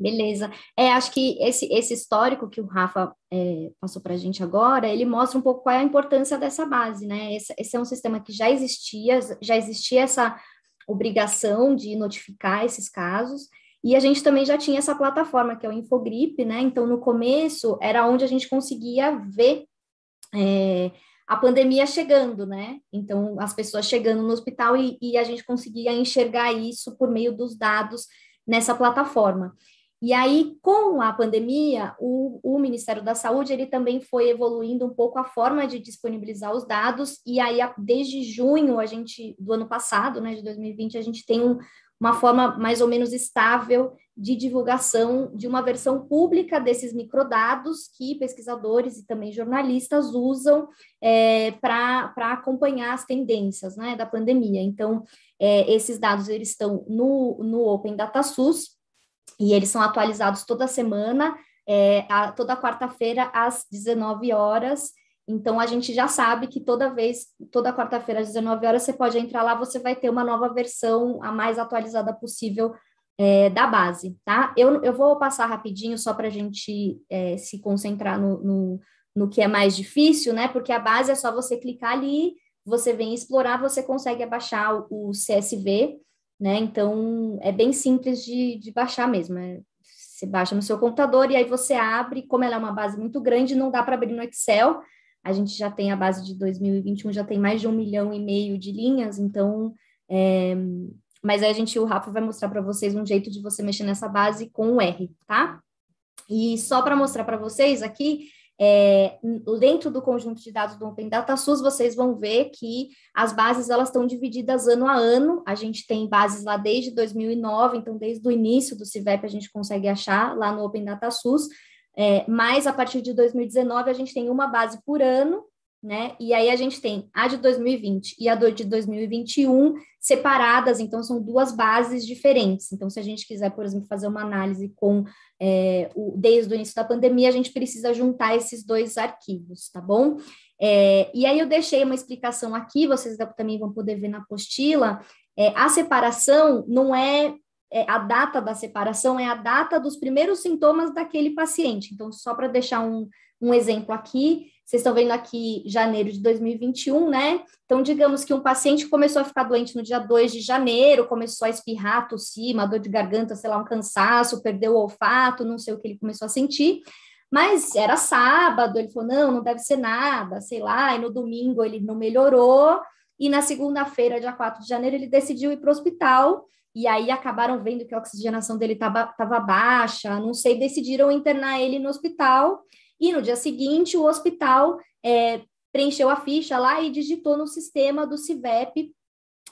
Beleza. É, acho que esse, esse histórico que o Rafa é, passou para a gente agora, ele mostra um pouco qual é a importância dessa base, né? Esse, esse, é um sistema que já existia, já existia essa obrigação de notificar esses casos, e a gente também já tinha essa plataforma, que é o Infogripe, né? Então, no começo, era onde a gente conseguia ver é, a pandemia chegando, né? Então, as pessoas chegando no hospital e, e a gente conseguia enxergar isso por meio dos dados nessa plataforma. E aí, com a pandemia, o, o, Ministério da Saúde ele também foi evoluindo um pouco a forma de disponibilizar os dados, e aí, desde junho a gente, do ano passado, né, de 2020, a gente tem um, uma forma mais ou menos estável de divulgação de uma versão pública desses microdados que pesquisadores e também jornalistas usam é, para acompanhar as tendências né, da pandemia. Então, é, esses dados eles estão no, no Open Data SUS, e eles são atualizados toda semana, é, a, toda quarta-feira às 19 horas. Então a gente já sabe que toda vez, toda quarta-feira às 19 horas, você pode entrar lá, você vai ter uma nova versão, a mais atualizada possível é, da base, tá? Eu, eu vou passar rapidinho só para a gente é, se concentrar no, no, no, que é mais difícil, né? Porque a base é só você clicar ali, você vem explorar, você consegue abaixar o, o CSV né? Então é bem simples de, de baixar mesmo. É, você baixa no seu computador e aí você abre, como ela é uma base muito grande, não dá para abrir no Excel. A gente já tem a base de 2021, já tem mais de um milhão e meio de linhas, então. É, mas aí a gente, o Rafa vai mostrar para vocês um jeito de você mexer nessa base com o R, tá? E só para mostrar para vocês aqui, é, dentro do conjunto de dados do Open Data SUS, vocês vão ver que as bases elas estão divididas ano a ano. A gente tem bases lá desde 2009, então desde o início do CIVEP a gente consegue achar lá no Open Data SUS. É, mas a partir de 2019 a gente tem uma base por ano né? E aí a gente tem a de 2020 e a de 2021 separadas, então são duas bases diferentes. Então, se a gente quiser, por exemplo, fazer uma análise com é, o, desde o início da pandemia, a gente precisa juntar esses dois arquivos, tá bom? É, e aí eu deixei uma explicação aqui, vocês também vão poder ver na apostila. É, a separação não é é, a data da separação é a data dos primeiros sintomas daquele paciente. Então, só para deixar um, um exemplo aqui, vocês estão vendo aqui janeiro de 2021, né? Então, digamos que um paciente começou a ficar doente no dia 2 de janeiro, começou a espirrar, tossir, uma dor de garganta, sei lá, um cansaço, perdeu o olfato, não sei o que ele começou a sentir. Mas era sábado, ele falou: não, não deve ser nada, sei lá. E no domingo ele não melhorou. E na segunda-feira, dia 4 de janeiro, ele decidiu ir para o hospital. E aí acabaram vendo que a oxigenação dele estava baixa, não sei, decidiram internar ele no hospital. E no dia seguinte, o hospital é, preencheu a ficha lá e digitou no sistema do CIVEP,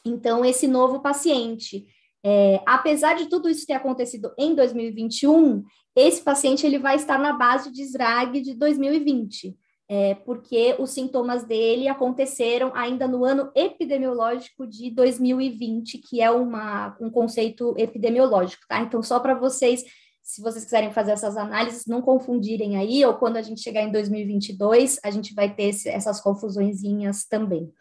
então, esse novo paciente. É, apesar de tudo isso ter acontecido em 2021, esse paciente ele vai estar na base de SRAG de 2020, é, porque os sintomas dele aconteceram ainda no ano epidemiológico de 2020, que é uma, um conceito epidemiológico, tá? Então, só para vocês se vocês quiserem fazer essas análises, não confundirem aí, ou quando a gente chegar em 2022, a gente vai ter esse, essas confusõezinhas também.